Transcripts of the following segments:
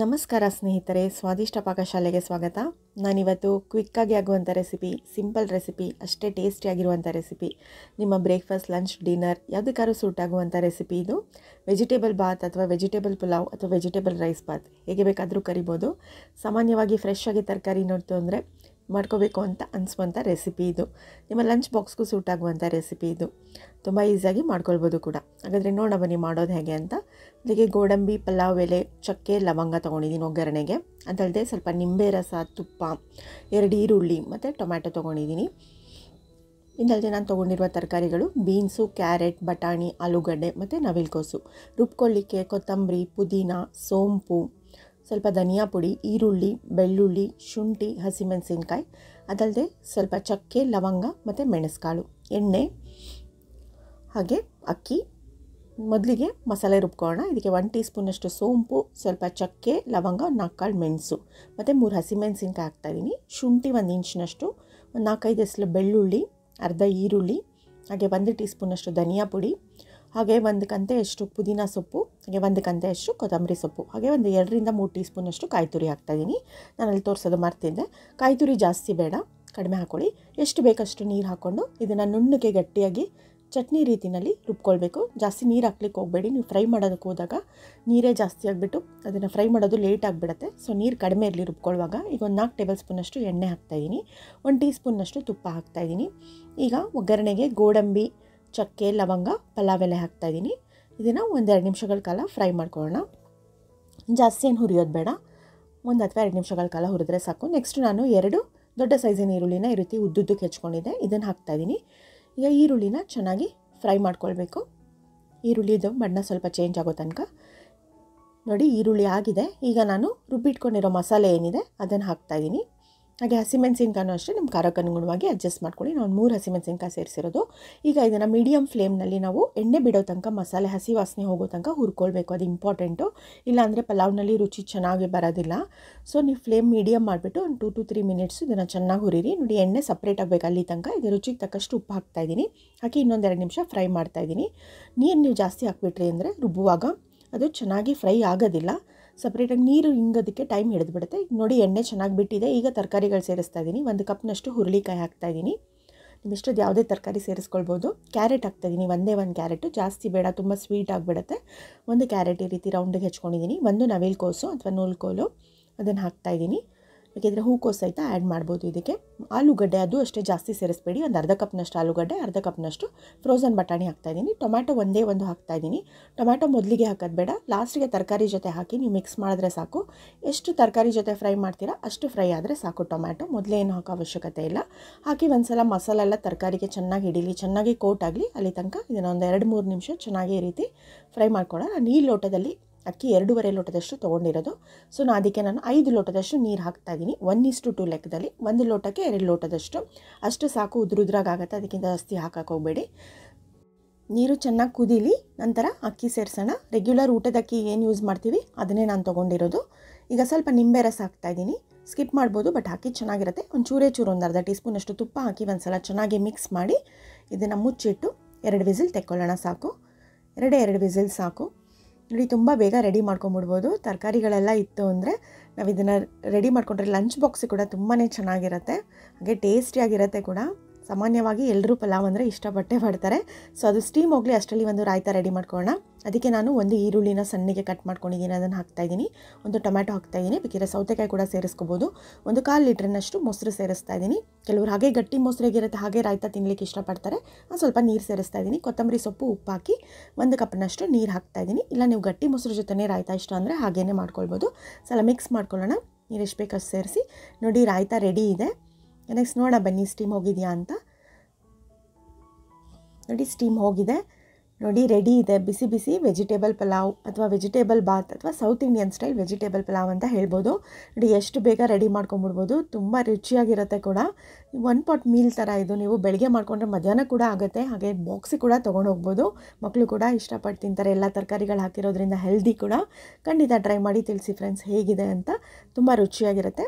ನಮಸ್ಕಾರ ಸ್ನೇಹಿತರೆ ಸ್ವಾದಿಷ್ಟ ಪಾಕಶಾಲೆಗೆ ಸ್ವಾಗತ ನಾನಿವತ್ತು ಕ್ವಿಕ್ಕಾಗಿ ಆಗುವಂಥ ರೆಸಿಪಿ ಸಿಂಪಲ್ ರೆಸಿಪಿ ಅಷ್ಟೇ ಟೇಸ್ಟಿಯಾಗಿರುವಂಥ ರೆಸಿಪಿ ನಿಮ್ಮ ಬ್ರೇಕ್ಫಾಸ್ಟ್ ಲಂಚ್ ಡಿನ್ನರ್ ಯಾವುದಕ್ಕಾದ್ರೂ ಸೂಟ್ ಆಗುವಂಥ ರೆಸಿಪಿ ಇದು ವೆಜಿಟೇಬಲ್ ಬಾತ್ ಅಥವಾ ವೆಜಿಟೇಬಲ್ ಪುಲಾವ್ ಅಥವಾ ವೆಜಿಟೇಬಲ್ ರೈಸ್ ಬಾತ್ ಹೇಗೆ ಬೇಕಾದರೂ ಕರಿಬೋದು ಸಾಮಾನ್ಯವಾಗಿ ಫ್ರೆಶ್ ಆಗಿ ತರಕಾರಿ ನೋಡ್ತು ಅಂದರೆ ಮಾಡ್ಕೋಬೇಕು ಅಂತ ಅನಿಸುವಂಥ ರೆಸಿಪಿ ಇದು ನಿಮ್ಮ ಲಂಚ್ ಬಾಕ್ಸ್ಗೂ ಸೂಟ್ ಆಗುವಂಥ ರೆಸಿಪಿ ಇದು ತುಂಬ ಈಸಿಯಾಗಿ ಮಾಡ್ಕೊಳ್ಬೋದು ಕೂಡ ಹಾಗಾದರೆ ನೋಡೋಣ ಬನ್ನಿ ಮಾಡೋದು ಹೇಗೆ ಅಂತ ಅದಕ್ಕೆ ಗೋಡಂಬಿ ಪಲಾವ್ ಎಲೆ ಚಕ್ಕೆ ಲವಂಗ ತೊಗೊಂಡಿದ್ದೀನಿ ಒಗ್ಗರಣೆಗೆ ಅದಲ್ಲದೆ ಸ್ವಲ್ಪ ನಿಂಬೆ ರಸ ತುಪ್ಪ ಎರಡು ಈರುಳ್ಳಿ ಮತ್ತು ಟೊಮ್ಯಾಟೊ ತೊಗೊಂಡಿದ್ದೀನಿ ಇನ್ನಲ್ಲದೆ ನಾನು ತೊಗೊಂಡಿರುವ ತರಕಾರಿಗಳು ಬೀನ್ಸು ಕ್ಯಾರೆಟ್ ಬಟಾಣಿ ಆಲೂಗಡ್ಡೆ ಮತ್ತು ನವಿಲುಕೋಸು ರುಬ್ಕೊಳ್ಳಿಕ್ಕೆ ಕೊತ್ತಂಬರಿ ಪುದೀನ ಸೋಂಪು ಸ್ವಲ್ಪ ಧನಿಯಾ ಪುಡಿ ಈರುಳ್ಳಿ ಬೆಳ್ಳುಳ್ಳಿ ಶುಂಠಿ ಹಸಿಮೆಣಸಿನ್ಕಾಯಿ ಅದಲ್ಲದೆ ಸ್ವಲ್ಪ ಚಕ್ಕೆ ಲವಂಗ ಮತ್ತು ಮೆಣಸುಕಾಳು ಎಣ್ಣೆ ಹಾಗೆ ಅಕ್ಕಿ ಮೊದಲಿಗೆ ಮಸಾಲೆ ರುಬ್ಕೊಳ್ಳೋಣ ಇದಕ್ಕೆ ಒನ್ ಟೀ ಸ್ಪೂನಷ್ಟು ಸೋಂಪು ಸ್ವಲ್ಪ ಚಕ್ಕೆ ಲವಂಗ ನಾಲ್ಕು ಕಾಳು ಮೆಣಸು ಮತ್ತು ಮೂರು ಹಸಿಮೆಣಸಿನ್ಕಾಯಿ ಹಾಕ್ತಾಯಿದ್ದೀನಿ ಶುಂಠಿ ಒಂದು ಇಂಚಿನಷ್ಟು ಒಂದು ನಾಲ್ಕೈದು ಹೆಸಲು ಬೆಳ್ಳುಳ್ಳಿ ಅರ್ಧ ಈರುಳ್ಳಿ ಹಾಗೆ ಒಂದು ಟೀ ಸ್ಪೂನಷ್ಟು ಧನಿಯಾ ಪುಡಿ ಹಾಗೆ ಒಂದು ಎಷ್ಟು ಪುದೀನ ಸೊಪ್ಪು ಹಾಗೆ ಒಂದು ಅಷ್ಟು ಕೊತ್ತಂಬರಿ ಸೊಪ್ಪು ಹಾಗೆ ಒಂದು ಎರಡರಿಂದ ಮೂರು ಟೀ ಸ್ಪೂನಷ್ಟು ಕಾಯಿ ತುರಿ ಹಾಕ್ತಾಯಿದ್ದೀನಿ ನಾನು ಅಲ್ಲಿ ತೋರಿಸೋದು ಮರ್ತಿದ್ದೆ ಕಾಯಿ ತುರಿ ಜಾಸ್ತಿ ಬೇಡ ಕಡಿಮೆ ಹಾಕ್ಕೊಳ್ಳಿ ಎಷ್ಟು ಬೇಕಷ್ಟು ನೀರು ಹಾಕ್ಕೊಂಡು ಇದನ್ನು ನುಣ್ಣಗೆ ಗಟ್ಟಿಯಾಗಿ ಚಟ್ನಿ ರೀತಿಯಲ್ಲಿ ರುಬ್ಕೊಳ್ಬೇಕು ಜಾಸ್ತಿ ನೀರು ಹಾಕ್ಲಿಕ್ಕೆ ಹೋಗಬೇಡಿ ನೀವು ಫ್ರೈ ಮಾಡೋದಕ್ಕೆ ಹೋದಾಗ ನೀರೇ ಜಾಸ್ತಿ ಆಗಿಬಿಟ್ಟು ಅದನ್ನು ಫ್ರೈ ಮಾಡೋದು ಲೇಟ್ ಆಗಿಬಿಡುತ್ತೆ ಸೊ ನೀರು ಕಡಿಮೆ ಇರಲಿ ರುಬ್ಕೊಳ್ಳುವಾಗ ಈಗ ಒಂದು ನಾಲ್ಕು ಟೇಬಲ್ ಸ್ಪೂನಷ್ಟು ಎಣ್ಣೆ ಹಾಕ್ತಾಯಿದ್ದೀನಿ ಒಂದು ಟೀ ಸ್ಪೂನಷ್ಟು ತುಪ್ಪ ಹಾಕ್ತಾಯಿದ್ದೀನಿ ಈಗ ಒಗ್ಗರಣೆಗೆ ಗೋಡಂಬಿ ಚಕ್ಕೆ ಲವಂಗ ಪಲಾವ್ ಎಲೆ ಹಾಕ್ತಾಯಿದ್ದೀನಿ ಇದನ್ನು ಒಂದೆರಡು ನಿಮಿಷಗಳ ಕಾಲ ಫ್ರೈ ಮಾಡ್ಕೊಳ್ಳೋಣ ಜಾಸ್ತಿ ಏನು ಹುರಿಯೋದು ಬೇಡ ಒಂದು ಅಥವಾ ಎರಡು ನಿಮಿಷಗಳ ಕಾಲ ಹುರಿದ್ರೆ ಸಾಕು ನೆಕ್ಸ್ಟ್ ನಾನು ಎರಡು ದೊಡ್ಡ ಸೈಜಿನ ಈರುಳ್ಳಿನ ಈ ರೀತಿ ಉದ್ದುದ್ದಕ್ಕೆ ಹೆಚ್ಕೊಂಡಿದ್ದೆ ಇದನ್ನು ಹಾಕ್ತಾಯಿದ್ದೀನಿ ಈಗ ಈರುಳ್ಳಿನ ಚೆನ್ನಾಗಿ ಫ್ರೈ ಮಾಡ್ಕೊಳ್ಬೇಕು ಈರುಳ್ಳಿದು ಬಣ್ಣ ಸ್ವಲ್ಪ ಚೇಂಜ್ ಆಗೋ ತನಕ ನೋಡಿ ಈರುಳ್ಳಿ ಆಗಿದೆ ಈಗ ನಾನು ರುಬ್ಬಿಟ್ಕೊಂಡಿರೋ ಮಸಾಲೆ ಏನಿದೆ ಅದನ್ನು ಹಾಕ್ತಾಯಿದ್ದೀನಿ ಹಾಗೆ ಹಸಿಮೆಣಸಿನ್ಕಾಯೂ ಅಷ್ಟೇ ನಿಮ್ಮ ಖಾರಕ್ಕೆ ಅನುಗುಣವಾಗಿ ಅಡ್ಜಸ್ಟ್ ಮಾಡ್ಕೊಳ್ಳಿ ನಾನು ಮೂರು ಹಸಿಮೆಣಸಿನಕಾಯಿ ಸೇರಿಸಿರೋದು ಈಗ ಇದನ್ನು ಮೀಡಿಯಮ್ ಫ್ಲೇಮ್ನಲ್ಲಿ ನಾವು ಎಣ್ಣೆ ಬಿಡೋ ತನಕ ಮಸಾಲೆ ಹಸಿ ವಾಸನೆ ಹೋಗೋ ತನಕ ಹುರ್ಕೊಳ್ಬೇಕು ಅದು ಇಂಪಾರ್ಟೆಂಟು ಇಲ್ಲಾಂದರೆ ಪಲಾವ್ನಲ್ಲಿ ರುಚಿ ಚೆನ್ನಾಗಿ ಬರೋದಿಲ್ಲ ಸೊ ನೀವು ಫ್ಲೇಮ್ ಮೀಡಿಯಮ್ ಮಾಡಿಬಿಟ್ಟು ಒಂದು ಟು ಟು ತ್ರೀ ಮಿನಿಟ್ಸ್ ಇದನ್ನು ಚೆನ್ನಾಗಿ ಹುರಿರಿ ನೋಡಿ ಎಣ್ಣೆ ಸಪ್ರೇಟ್ ಆಗಬೇಕು ಅಲ್ಲಿ ತನಕ ಇದು ರುಚಿಗೆ ತಕ್ಕಷ್ಟು ಉಪ್ಪು ಇದ್ದೀನಿ ಹಾಕಿ ಇನ್ನೊಂದೆರಡು ನಿಮಿಷ ಫ್ರೈ ಮಾಡ್ತಾಯಿದ್ದೀನಿ ನೀರು ನೀವು ಜಾಸ್ತಿ ಹಾಕ್ಬಿಟ್ರಿ ಅಂದರೆ ರುಬ್ಬುವಾಗ ಅದು ಚೆನ್ನಾಗಿ ಫ್ರೈ ಆಗೋದಿಲ್ಲ ಸಪ್ರೇಟಾಗಿ ನೀರು ಹಿಂಗೋದಕ್ಕೆ ಟೈಮ್ ಹಿಡಿದು ಬಿಡುತ್ತೆ ಈಗ ನೋಡಿ ಎಣ್ಣೆ ಚೆನ್ನಾಗಿ ಬಿಟ್ಟಿದೆ ಈಗ ತರಕಾರಿಗಳು ಸೇರಿಸ್ತಾ ಇದ್ದೀನಿ ಒಂದು ಕಪ್ನಷ್ಟು ಹುರುಳಿಕಾಯಿ ಹಾಕ್ತಾ ಇದ್ದೀನಿ ನಿಮ್ಮಿಷ್ಟದ ಯಾವುದೇ ತರಕಾರಿ ಸೇರಿಸ್ಕೊಳ್ಬೋದು ಕ್ಯಾರೆಟ್ ಇದ್ದೀನಿ ಒಂದೇ ಒಂದು ಕ್ಯಾರೆಟು ಜಾಸ್ತಿ ಬೇಡ ತುಂಬ ಸ್ವೀಟ್ ಆಗಿಬಿಡುತ್ತೆ ಒಂದು ಕ್ಯಾರೆಟ್ ಈ ರೀತಿ ರೌಂಡಿಗೆ ಹೆಚ್ಕೊಂಡಿದ್ದೀನಿ ಒಂದು ನವಿಲು ಕೋಸು ಅಥವಾ ನೂಲ್ಕೋಲು ಅದನ್ನು ಹಾಕ್ತಾಯಿದ್ದೀನಿ ಬೇಕಿದ್ರೆ ಹೂಕೋಸು ಸಹಿತ ಆ್ಯಡ್ ಮಾಡ್ಬೋದು ಇದಕ್ಕೆ ಆಲೂಗಡ್ಡೆ ಅದು ಅಷ್ಟೇ ಜಾಸ್ತಿ ಸೇರಿಸ್ಬೇಡಿ ಒಂದು ಅರ್ಧ ಕಪ್ನಷ್ಟು ಆಲೂಗಡ್ಡೆ ಅರ್ಧ ಕಪ್ನಷ್ಟು ಫ್ರೋಸನ್ ಬಟಾಣಿ ಹಾಕ್ತಾಯಿದ್ದೀನಿ ಟೊಮ್ಯಾಟೊ ಒಂದೇ ಒಂದು ಹಾಕ್ತಾಯಿದ್ದೀನಿ ಟೊಮ್ಯಾಟೊ ಮೊದಲಿಗೆ ಹಾಕೋದು ಬೇಡ ಲಾಸ್ಟಿಗೆ ತರಕಾರಿ ಜೊತೆ ಹಾಕಿ ನೀವು ಮಿಕ್ಸ್ ಮಾಡಿದ್ರೆ ಸಾಕು ಎಷ್ಟು ತರಕಾರಿ ಜೊತೆ ಫ್ರೈ ಮಾಡ್ತೀರಾ ಅಷ್ಟು ಫ್ರೈ ಆದರೆ ಸಾಕು ಟೊಮ್ಯಾಟೊ ಮೊದಲೇ ಏನು ಹಾಕೋ ಅವಶ್ಯಕತೆ ಇಲ್ಲ ಹಾಕಿ ಒಂದು ಸಲ ಮಸಾಲೆ ಎಲ್ಲ ತರಕಾರಿಗೆ ಚೆನ್ನಾಗಿ ಹಿಡೀಲಿ ಚೆನ್ನಾಗಿ ಕೋಟ್ ಆಗಲಿ ಅಲ್ಲಿ ತನಕ ಇದನ್ನು ಒಂದು ಎರಡು ಮೂರು ನಿಮಿಷ ಚೆನ್ನಾಗಿ ಈ ರೀತಿ ಫ್ರೈ ಮಾಡ್ಕೊಳ್ಳೋಣ ನೀರು ಲೋಟದಲ್ಲಿ ಅಕ್ಕಿ ಎರಡೂವರೆ ಲೋಟದಷ್ಟು ತೊಗೊಂಡಿರೋದು ಸೊ ನಾನು ಅದಕ್ಕೆ ನಾನು ಐದು ಲೋಟದಷ್ಟು ನೀರು ಹಾಕ್ತಾಯಿದ್ದೀನಿ ಒನ್ ಇಸ್ ಟು ಲೆಕ್ಕದಲ್ಲಿ ಒಂದು ಲೋಟಕ್ಕೆ ಎರಡು ಲೋಟದಷ್ಟು ಅಷ್ಟು ಸಾಕು ಉದುರುದ್ರಾಗುತ್ತೆ ಅದಕ್ಕಿಂತ ಜಾಸ್ತಿ ಹೋಗಬೇಡಿ ನೀರು ಚೆನ್ನಾಗಿ ಕುದೀಲಿ ನಂತರ ಅಕ್ಕಿ ಸೇರಿಸೋಣ ರೆಗ್ಯುಲರ್ ಊಟದ ಅಕ್ಕಿ ಏನು ಯೂಸ್ ಮಾಡ್ತೀವಿ ಅದನ್ನೇ ನಾನು ತೊಗೊಂಡಿರೋದು ಈಗ ಸ್ವಲ್ಪ ನಿಂಬೆ ರಸ ಹಾಕ್ತಾಯಿದ್ದೀನಿ ಸ್ಕಿಪ್ ಮಾಡ್ಬೋದು ಬಟ್ ಹಾಕಿ ಚೆನ್ನಾಗಿರುತ್ತೆ ಒಂದು ಚೂರೇ ಚೂರು ಒಂದು ಅರ್ಧ ಟೀ ಸ್ಪೂನಷ್ಟು ತುಪ್ಪ ಹಾಕಿ ಒಂದು ಸಲ ಚೆನ್ನಾಗಿ ಮಿಕ್ಸ್ ಮಾಡಿ ಇದನ್ನು ಮುಚ್ಚಿಟ್ಟು ಎರಡು ವಿಸಿಲ್ ತೆಕ್ಕೊಳ್ಳೋಣ ಸಾಕು ಎರಡೇ ಎರಡು ವಿಸಿಲ್ ಸಾಕು ನೋಡಿ ತುಂಬ ಬೇಗ ರೆಡಿ ಮಾಡ್ಕೊಂಬಿಡ್ಬೋದು ತರಕಾರಿಗಳೆಲ್ಲ ಇತ್ತು ಅಂದರೆ ನಾವು ಇದನ್ನು ರೆಡಿ ಮಾಡ್ಕೊಂಡ್ರೆ ಲಂಚ್ ಬಾಕ್ಸ್ ಕೂಡ ತುಂಬಾ ಚೆನ್ನಾಗಿರುತ್ತೆ ಹಾಗೆ ಟೇಸ್ಟಿಯಾಗಿರುತ್ತೆ ಕೂಡ ಸಾಮಾನ್ಯವಾಗಿ ಎಲ್ಲರೂ ಪಲಾವ್ ಅಂದರೆ ಇಷ್ಟಪಟ್ಟೆ ಪಡ್ತಾರೆ ಸೊ ಅದು ಸ್ಟೀಮ್ ಹೋಗಲಿ ಅಷ್ಟರಲ್ಲಿ ಒಂದು ರಾಯ್ತ ರೆಡಿ ಮಾಡ್ಕೊಳ್ಳೋಣ ಅದಕ್ಕೆ ನಾನು ಒಂದು ಈರುಳ್ಳಿನ ಸಣ್ಣಗೆ ಕಟ್ ಮಾಡ್ಕೊಂಡಿದ್ದೀನಿ ಅದನ್ನು ಹಾಕ್ತಾಯಿದ್ದೀನಿ ಒಂದು ಟೊಮ್ಯಾಟೊ ಹಾಕ್ತಾಯಿದ್ದೀನಿ ಬೇಕಿದ್ರೆ ಸೌತೆಕಾಯಿ ಕೂಡ ಸೇರಿಸ್ಕೋಬೋದು ಒಂದು ಕಾಲು ಲೀಟ್ರ್ನಷ್ಟು ಮೊಸರು ಸೇರಿಸ್ತಾ ಇದ್ದೀನಿ ಕೆಲವರು ಹಾಗೆ ಗಟ್ಟಿ ಮೊಸರಿಗಿರುತ್ತೆ ಹಾಗೆ ರಾಯ್ತ ತಿನ್ನಲಿಕ್ಕೆ ಇಷ್ಟಪಡ್ತಾರೆ ಸ್ವಲ್ಪ ನೀರು ಸೇರಿಸ್ತಾ ಇದ್ದೀನಿ ಕೊತ್ತಂಬರಿ ಸೊಪ್ಪು ಉಪ್ಪು ಹಾಕಿ ಒಂದು ಕಪ್ನಷ್ಟು ನೀರು ಹಾಕ್ತಾಯಿದ್ದೀನಿ ಇಲ್ಲ ನೀವು ಗಟ್ಟಿ ಮೊಸರು ಜೊತೆನೇ ರಾಯ್ತಾ ಇಷ್ಟ ಅಂದರೆ ಹಾಗೇ ಮಾಡ್ಕೊಳ್ಬೋದು ಸಲ ಮಿಕ್ಸ್ ಮಾಡ್ಕೊಳ್ಳೋಣ ನೀರು ಎಷ್ಟು ಬೇಕಷ್ಟು ಸೇರಿಸಿ ನೋಡಿ ರಾಯ್ತಾ ರೆಡಿ ಇದೆ ನೆಕ್ಸ್ಟ್ ನೋಡ ಬನ್ನಿ ಸ್ಟೀಮ್ ಹೋಗಿದೆಯಾ ಅಂತ ನೋಡಿ ಸ್ಟೀಮ್ ಹೋಗಿದೆ ನೋಡಿ ರೆಡಿ ಇದೆ ಬಿಸಿ ಬಿಸಿ ವೆಜಿಟೇಬಲ್ ಪಲಾವ್ ಅಥವಾ ವೆಜಿಟೇಬಲ್ ಬಾತ್ ಅಥವಾ South Indian style vegetable pulao ಅಂತ ಹೇಳ್ಬೋದು ನೋಡಿ ಎಷ್ಟು ಬೇಗ ರೆಡಿ ಮಾಡ್ಕೊಂಬಿಡ್ಬೋದು ತುಂಬ ರುಚಿಯಾಗಿರುತ್ತೆ ಕೂಡ ಒನ್ ಪಾಟ್ ಮೀಲ್ ಥರ ಇದು ನೀವು ಬೆಳಗ್ಗೆ ಮಾಡಿಕೊಂಡ್ರೆ ಮಧ್ಯಾಹ್ನ ಕೂಡ ಆಗುತ್ತೆ ಹಾಗೆ ಬಾಕ್ಸಿಗೆ ಕೂಡ ಹೋಗ್ಬೋದು ಮಕ್ಕಳು ಕೂಡ ಇಷ್ಟಪಟ್ಟು ತಿಂತಾರೆ ಎಲ್ಲ ತರಕಾರಿಗಳು ಹಾಕಿರೋದ್ರಿಂದ ಹೆಲ್ದಿ ಕೂಡ ಖಂಡಿತ ಟ್ರೈ ಮಾಡಿ ತಿಳಿಸಿ ಫ್ರೆಂಡ್ಸ್ ಹೇಗಿದೆ ಅಂತ ತುಂಬ ರುಚಿಯಾಗಿರುತ್ತೆ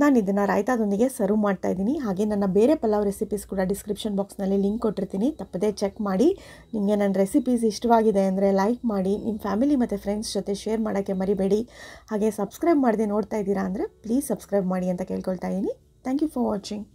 ನಾನು ಇದನ್ನು ರಾಯ್ತಾದೊಂದಿಗೆ ಸರ್ವ್ ಮಾಡ್ತಾ ಇದ್ದೀನಿ ಹಾಗೆ ನನ್ನ ಬೇರೆ ಪಲಾವ್ ರೆಸಿಪೀಸ್ ಕೂಡ ಡಿಸ್ಕ್ರಿಪ್ಷನ್ ಬಾಕ್ಸ್ನಲ್ಲಿ ಲಿಂಕ್ ಕೊಟ್ಟಿರ್ತೀನಿ ತಪ್ಪದೇ ಚೆಕ್ ಮಾಡಿ ನಿಮಗೆ ನನ್ನ ರೆಸಿಪೀಸ್ ಇಷ್ಟವಾಗಿದೆ ಅಂದರೆ ಲೈಕ್ ಮಾಡಿ ನಿಮ್ಮ ಫ್ಯಾಮಿಲಿ ಮತ್ತು ಫ್ರೆಂಡ್ಸ್ ಜೊತೆ ಶೇರ್ ಮಾಡೋಕ್ಕೆ ಮರಿಬೇಡಿ ಹಾಗೆ ಸಬ್ಸ್ಕ್ರೈಬ್ ಮಾಡದೆ ನೋಡ್ತಾ ಇದ್ದೀರಾ ಅಂದರೆ ಪ್ಲೀಸ್ ಸಬ್ಸ್ಕ್ರೈಬ್ ಮಾಡಿ ಅಂತ ಕೇಳ್ಕೊಳ್ತಾ ಇದ್ದೀನಿ ಥ್ಯಾಂಕ್ ಯು ಫಾರ್ ವಾಚಿಂಗ್